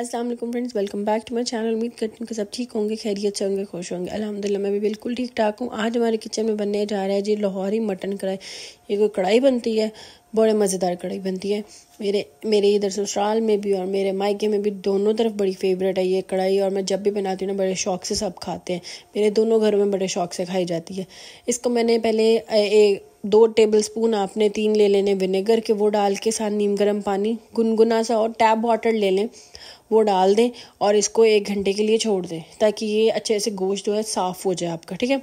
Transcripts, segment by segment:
अस्सलाम वालेकुम friends welcome back to my channel उम्मीद करती हूँ कि सब ठीक होंगे खैरियत से होंगे खुश होंगे अल्हम्दुलिल्लाह मैं भी बिल्कुल ठीक ठाक हूँ आज हमारे किचन में बनने जा रहा है जी लाहौरी मटन कढ़ाई ये कोई कढ़ाई बनती है बड़े मज़ेदार कढ़ाई बनती है मेरे मेरे इधर ससुराल में भी और मेरे मायके में भी दोनों तरफ बड़ी फेवरेट है ये कढ़ाई और मैं जब भी बनाती हूँ ना बड़े शौक से सब खाते हैं मेरे दोनों घरों में बड़े शौक से खाई जाती है इसको मैंने पहले दो टेबलस्पून आपने तीन ले लेने विनेगर के वो डाल के साथ नीम गर्म पानी गुनगुना सा और टैप वाटर ले लें वो डाल दें और इसको एक घंटे के लिए छोड़ दें ताकि ये अच्छे से गोश्त जो है साफ़ हो जाए आपका ठीक है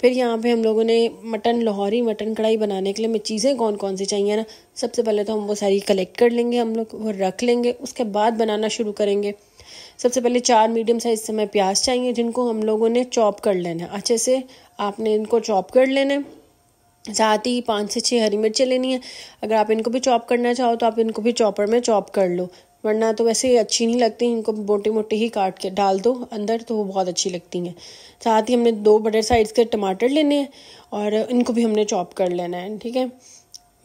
फिर यहाँ पे हम लोगों ने मटन लाहौरी मटन कढ़ाई बनाने के लिए हमें चीज़ें कौन कौन सी चाहिए ना सबसे पहले तो हम वो सारी कलेक्ट कर लेंगे हम लोग वो रख लेंगे उसके बाद बनाना शुरू करेंगे सबसे पहले चार मीडियम साइज से प्याज चाहिए जिनको हम लोगों ने चॉप कर लेना है अच्छे से आपने इनको चॉप कर लेना है साथ ही पाँच से छः हरी मिर्चें लेनी है अगर आप इनको भी चॉप करना चाहो तो आप इनको भी चॉपर में चॉप कर लो वरना तो वैसे अच्छी नहीं लगती इनको मोटे मोटे ही काट के डाल दो अंदर तो वो बहुत अच्छी लगती हैं साथ ही हमने दो बड़े साइज़ के टमाटर लेने हैं और इनको भी हमने चॉप कर लेना है ठीक है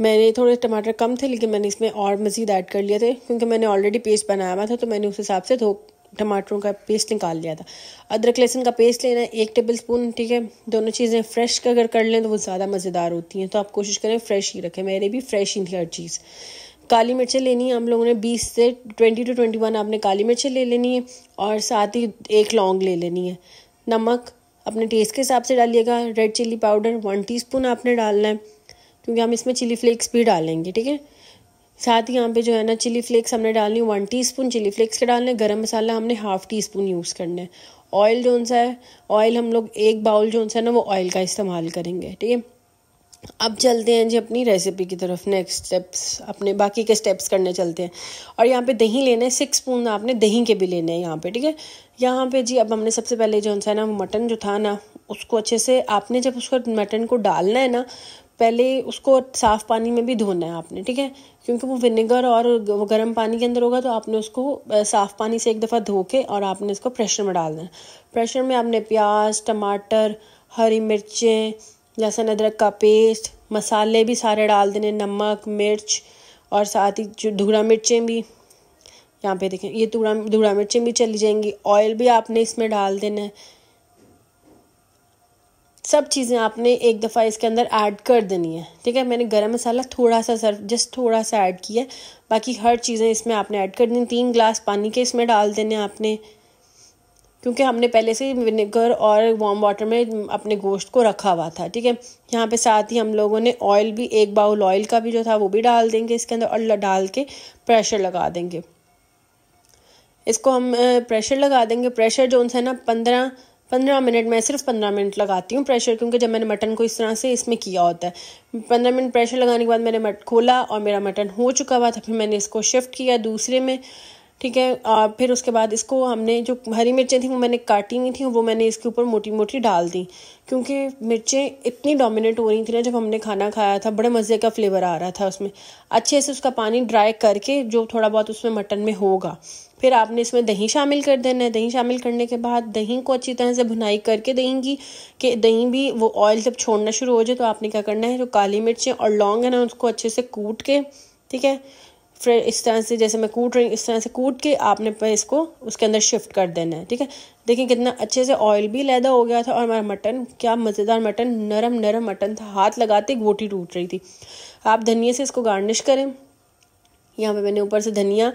मैंने थोड़े टमाटर कम थे लेकिन मैंने इसमें और मज़ीद ऐड कर लिए थे क्योंकि मैंने ऑलरेडी पेस्ट बनाया हुआ था तो मैंने उस हिसाब से धो टमाटरों का पेस्ट निकाल लिया था अदरक लहसुन का पेस्ट लेना है एक टेबल स्पून ठीक है दोनों चीज़ें फ्रेश अगर कर लें तो वो ज़्यादा मज़ेदार होती हैं तो आप कोशिश करें फ्रेश ही रखें मेरे भी फ्रेश ही थी हर चीज़ काली मिर्चें लेनी है हम लोगों ने 20 से 20 टू 21 आपने काली मिर्चें ले लेनी है और साथ ही एक लौंग ले लेनी है नमक अपने टेस्ट के हिसाब से डालिएगा red chilli powder one tea आपने डालना है क्योंकि हम इसमें चिली फ्लेक्स भी डालेंगे ठीक है साथ ही यहाँ पे जो है ना चिली फ्लेक्स हमने डालनी one teaspoon chilli flakes के डालने गरम मसाला हमने हाफ टी स्पून यूज़ करना है ऑयल जो सा है ऑयल हम लोग एक बाउल जो सा है ना वो ऑयल का इस्तेमाल करेंगे ठीक है अब चलते हैं जी अपनी रेसिपी की तरफ नेक्स्ट स्टेप्स अपने बाकी के स्टेप्स करने चलते हैं और यहाँ पे दही लेना है सिक्स स्पून आपने दही के भी लेने हैं यहाँ पे ठीक है यहाँ पे जी अब हमने सबसे पहले जो सा ना वो मटन जो था ना उसको अच्छे से आपने जब उसको मटन को डालना है ना पहले उसको साफ़ पानी में भी धोना है आपने ठीक है क्योंकि वो विनेगर और वो गर्म पानी के अंदर होगा तो आपने उसको साफ़ पानी से एक दफ़ा धो के और आपने इसको प्रेशर में डाल देना प्रेशर में आपने प्याज टमाटर हरी मिर्चें लहसुन अदरक का पेस्ट मसाले भी सारे डाल देने नमक मिर्च और साथ ही जो धूड़ा मिर्चें भी यहाँ पे देखें ये धूड़ा धूड़ा मिर्चें भी चली जाएंगी ऑयल भी आपने इसमें डाल देना है सब चीज़ें आपने एक दफ़ा इसके अंदर ऐड कर देनी है ठीक है मैंने गरम मसाला थोड़ा सा सर्व जस्ट थोड़ा सा ऐड किया बाकी हर चीज़ें इसमें आपने ऐड कर देनी तीन ग्लास पानी के इसमें डाल देने आपने क्योंकि हमने पहले से विनेगर और वार्म वाटर में अपने गोश्त को रखा हुआ था ठीक है यहाँ पे साथ ही हम लोगों ने ऑयल भी एक बाउल ऑयल का भी जो था वो भी डाल देंगे इसके अंदर और डाल के प्रेशर लगा देंगे इसको हम प्रेशर लगा देंगे प्रेशर जो उनसे ना पंद्रह पंद्रह मिनट मैं सिर्फ पंद्रह मिनट लगाती हूँ प्रेशर क्योंकि जब मैंने मटन को इस तरह से इसमें किया होता है पंद्रह मिनट प्रेशर लगाने के बाद मैंने मट खोला और मेरा मटन हो चुका हुआ था फिर मैंने इसको शिफ्ट किया दूसरे में ठीक है आ, फिर उसके बाद इसको हमने जो हरी मिर्चें थी वो मैंने काटी नहीं थी वो मैंने इसके ऊपर मोटी मोटी डाल दी क्योंकि मिर्चें इतनी डोमिनेट हो रही थी ना जब हमने खाना खाया था बड़े मज़े का फ्लेवर आ रहा था उसमें अच्छे से उसका पानी ड्राई करके जो थोड़ा बहुत उसमें मटन में होगा फिर आपने इसमें दही शामिल कर देना है दही शामिल करने के बाद दही को अच्छी तरह से भुनाई करके देंगी कि दही भी वो ऑयल जब छोड़ना शुरू हो जाए तो आपने क्या करना है जो काली मिर्चें और लौंग है ना उसको अच्छे से कूट के ठीक है फिर इस तरह से जैसे मैं कूट रही इस तरह से कूट के आपने इसको उसके अंदर शिफ्ट कर देना है ठीक है देखिए कितना अच्छे से ऑयल भी लैदा हो गया था और हमारा मटन क्या मज़ेदार मटन नरम नरम मटन था हाथ लगाते गोटी टूट रही थी आप धनिए से इसको गार्निश करें यहाँ पे मैंने ऊपर से धनिया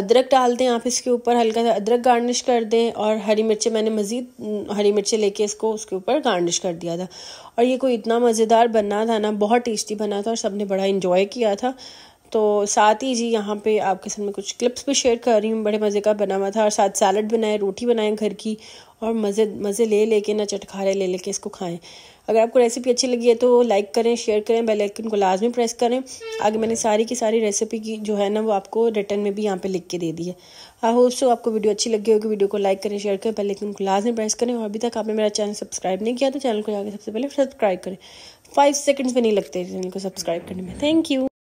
अदरक डाल दें आप इसके ऊपर हल्का सा अदरक गार्निश कर दें और हरी मिर्चें मैंने मज़ीद हरी मिर्चें लेके इसको उसके ऊपर गार्निश कर दिया था और ये कोई इतना मज़ेदार बना था ना बहुत टेस्टी बना था और सब ने बड़ा इन्जॉय किया था तो साथ ही जी यहाँ पे आपके साथ में कुछ क्लिप्स भी शेयर कर रही हूँ बड़े मज़े का बना हुआ था और साथ सैलड बनाए रोटी बनाए घर की और मज़े मज़े ले लेके ना चटखारे ले लेके इसको खाएं अगर आपको रेसिपी अच्छी लगी है तो लाइक करें शेयर करें बेल आइकन को लाजमी प्रेस करें आगे मैंने सारी की सारी रेसिपी की जो है ना वो आपको रिटर्न में भी यहाँ पे लिख के दे दी है आई होप सो आपको वीडियो अच्छी लगी होगी वीडियो को लाइक करें शेयर करें बेल आइकन को लाजमी प्रेस करें और अभी तक आपने मेरा चैनल सब्सक्राइब नहीं किया तो चैनल को जाकर सबसे पहले सब्सक्राइब करें फाइव सेकेंड्स में नहीं लगते चैनल को सब्सक्राइब करने में थैंक यू